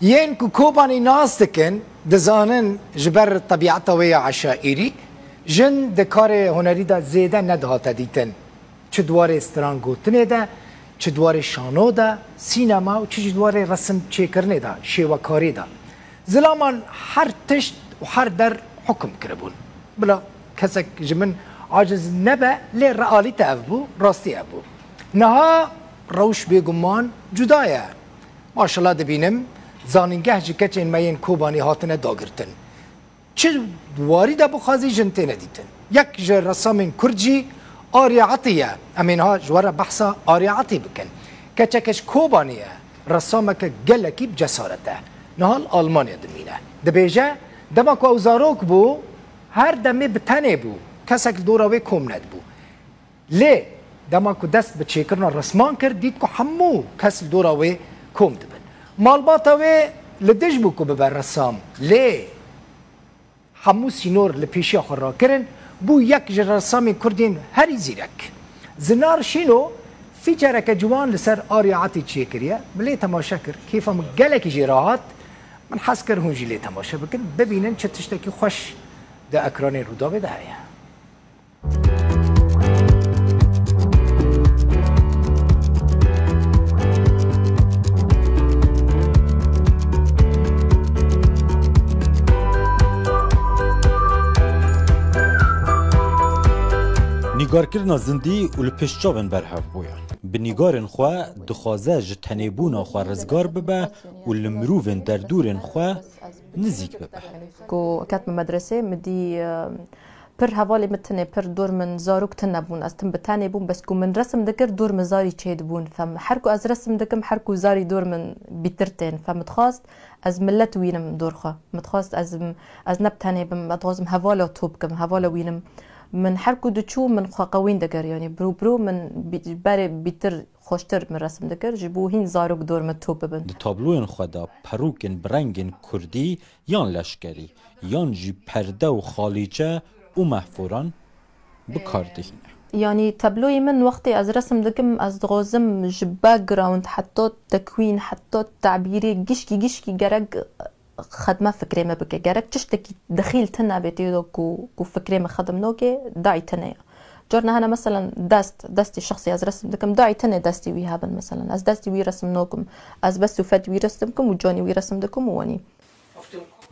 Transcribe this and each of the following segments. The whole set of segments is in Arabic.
یان کو کۆبانی ناز دەکەن دەزانن ji ber tebiata wê ya eşaîrî jin di karê hunerî de zêde nedihate dîtin çi dwarê stran gotinê de çi dwarê şano de sînema û çi ji dwarê resim çêkirinê de şêwekarê de zilaman her tişt û her der hukm kiribûn bila kesek ji min aciz nebe lê realî te ev bû rastî ev bû niha rewş bêguman cuda ye maşallah dibinim زانینگه جی کچین مین کوبانی هاتنه داگرتن چه واری دا بخوازی جنتی ندیتن یک جه رسام کرجی آریا عطیه امین ها جوار بحثا آریا عطی بکن کچکش کوبانیه رسامه که گلکی بجسارته نهال آلمانیا دمینه دبیجه دما که زاروک بو هر دمه بتنه بو کسک دوراوی کم ند بو لی دما که دست به رسمان کرد دید که همو کس دوراوی کم مالباتا وی لدج بو کو ببر رسام لی همو سینور لپیشی خور را کرن بو یک جر رسام کردین هری زیرک زنار شینو فی جرک جوان لسر آریعاتی چی کریه ملی تماشا کر کیفا مگلکی جی راحت من حس کر هون جی لی تماشا بکن ببینن چه تشتکی خوش ده اکران رودا بده هیه Nîgarkirina zindî û li pêşçavên berhev bûye. به نیگار xwe dixwaze جتنه بونا xwe رزگار bibe û li در دور xwe نزیک بابا كو كات من مدرسه مدي اه، پر حوالي متنه پر دور من زاروك تنبون از تن بتنه بون بس كو من رسم دکر دور من زاري تشيد بون فم حرکو از رسم دکم حرکو زاری دور من بيترتين فمتخواست از ملت وینم دور دورخه متخواست از از نبتنه بم اتغازم حوالا توبكم حوالا وینم من هەر کو دچوو من خواقەوین دەگەر ینی بروبرو من بەێ بیتر خۆشتر من ڕسم دەکرد ji بوو هین zarok دۆمە تۆ ببن تابلوێن خدا پەروکن برەنگین کوردی یان لەشکری یان ji پەردە و خالیچە û mehfûran bikardihîne یانی تەبلۆی من وەختی ئەز ڕسم دەکەم ئەس دغۆزم ji بەگراوند حتۆ تەکوین حتۆ تعبیری گشتی گشتی گەرەک خدمة فكرة ما بك جرك تشتكي دخيل تنا بتيدك وفكرة ما خدم نوجي داعي تنا جرنا هنا مثلا دست دستي شخصي از رسم دكم داعي تنا دستي وي هابن مثلا از دستي وي رسم نوكم از بس وفات وي رسمكم وجوني وي رسم دكم واني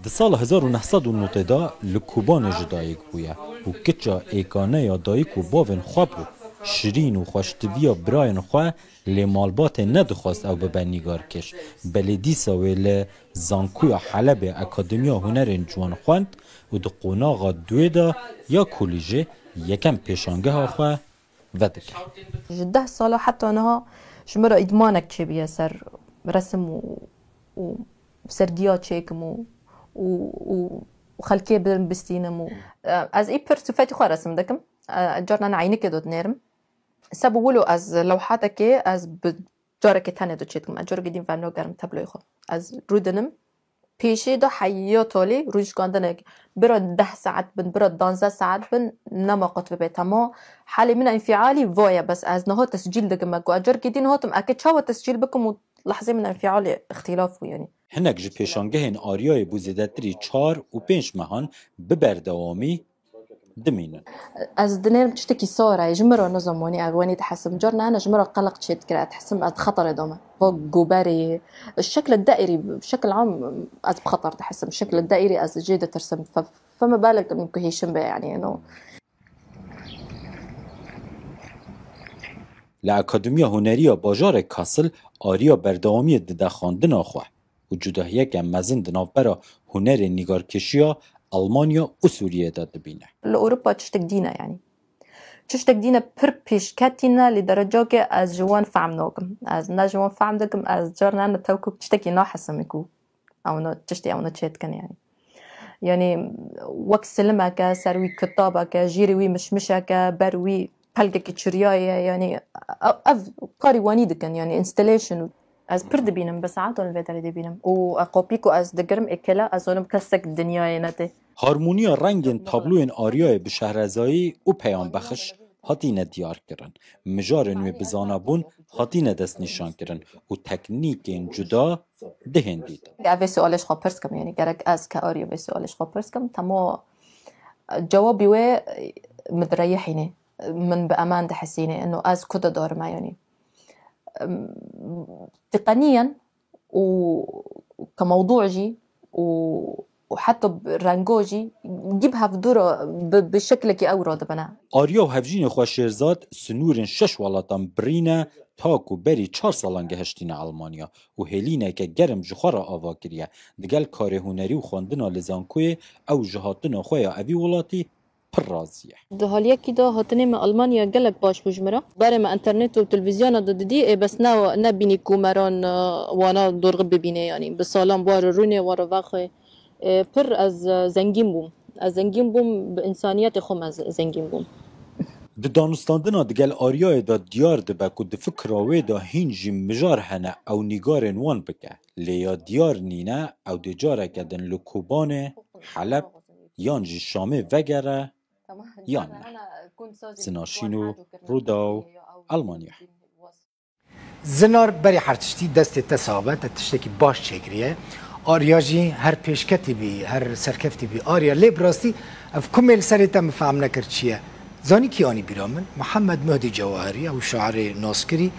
د سال 1990 دا لکوبان جدایک بویه و کچا ایکانه یا دایک و باون خواب بود شرین و خوشتویا براین خوا لمالبات مالبات ندخواست او به بنیگار کش بلی دیسا وی لی زانکوی حلب اکادمیا هنرین جوان خواند و دو دا یا کولیجه یکم پیشانگه ها خواه و ده سالا حتی آنها شما را ادمانک چه بیا سر رسم و, و سرگیا چکم و, و, و وخلکی و از ای بیرسوفاتی خو رسم دکم عینه که دوت نرم سبولو از لوحات که از جاره که تنه دو چید کم از جاره گیدیم و نو گرم تبلوی خو از رودنم پیشی دو حیاتالی روش گاندنه برا ده ساعت بن برا دانزه ساعت بن نما قطب بیتا ما حالی من انفعالي وايا بس از نها تسجیل تسجيل دقم اقو اجر قدين هاتم چاو تسجیل بکم و لحظه من اختلاف و یعنی يعني جو پیشانگه پیشانگهين آریای بوزیدتری چار و پینش مهان ببردوامی دمينا از دنير تشتكي صورة جمرو نظموني اغواني تحسم جورنا انا جمرو قلقت شيت كرا تحسم اد خطر دوما فوق جوباري الشكل الدائري بشكل عام از بخطر تحسم الشكل الدائري از جيدة ترسم فما بالك من كوهيشن يعني انه لأكاديميا هنرية باجار کاسل آریا بردوامی دده خواندن آخوه و جداهیه که مزن دنافبرا هنر نگارکشیا ألمانيا وسوريا تتبين لأوروبا تشتكدينا يعني تشتكدينا بر بيش كاتينا لدرجة از جوان فعم نوكم از نا جوان فعم دكم از جارنا نتوكو تشتكي نا حسميكو او نو تشتي او نو تشتكن يعني يعني وك سلمك سروي كتابك جيروي مشمشك باروي حلقك تشرياي يعني أف قاري وانيدكن يعني انستليشن از پر دبینم بس عالت اون دبینم و قابی از دگرم اکلا از اونم کسک دنیای نده هارمونیا رنگ تابلو این آریای به شهر او پیام بخش حتی ندیار کرن مجار نوی بزانابون حتی ندست نشان کرن و تکنیک این جدا دهن دید اوی سوالش خواه پرس یعنی گرک از که آری اوی سوالش خواه پرس کم تما جوابی وی من به امان دحسینه انو از کده دارم یعنی تقنيا وكموضوعجي وحتى برانجوجي جيبها في دوره كي اورو دبنا اريو هفجين هفجین خواه سنور شش ولاتان برينا تاكو بري چار سالان گهشتین آلمانیا و هلینه که گرم جخارا آوا كريا دگل کار هنری و خواندنا لزانکوی او جهاتنا خواه ابي ولاتی پر رازیه. حالیه که دو هتنه ما آلمانیا گلک باش بوش مرا. برای ما انترنت و تلویزیان داده دیدی بس نا بینی کومران وانا درغ ببینه یعنی به سالان بار رونه وار وقت پر از زنگیم بوم. از زنگیم بوم به انسانیت خوم از زنگیم بوم. ده دانستاندنا ده گل آریای ده دیار ده بکو ده فکر دا ده هینجی مجار هنه او نگار انوان بکه لیا دیار نینه او دجاره کدن لکوبانه حلب شامه وگره يعني زنارشینو رودا و المانیا زنار بری هر تشتی دست تصابت تشتکی باش چکریه آریا جی هر پیشکتی بی هر سرکفتی بی آریا لیب راستی اف کمیل سریتا مفهم نکرد چیه زانی کیانی بیرامن محمد مهدی جواهری او شاعر ناسکری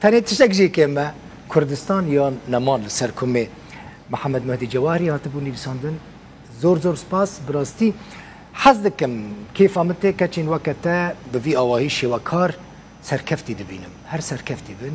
تنه تشتک جی که ما کردستان یا نمان سرکمه محمد مهدی جواهری هاتبو نویساندن زور زور سپاس براستی حەزدەکەم کێفامە تێکەچین وكتا بفي ئەوەهیشی وكار سركفتي دبينم هر سركفتي بن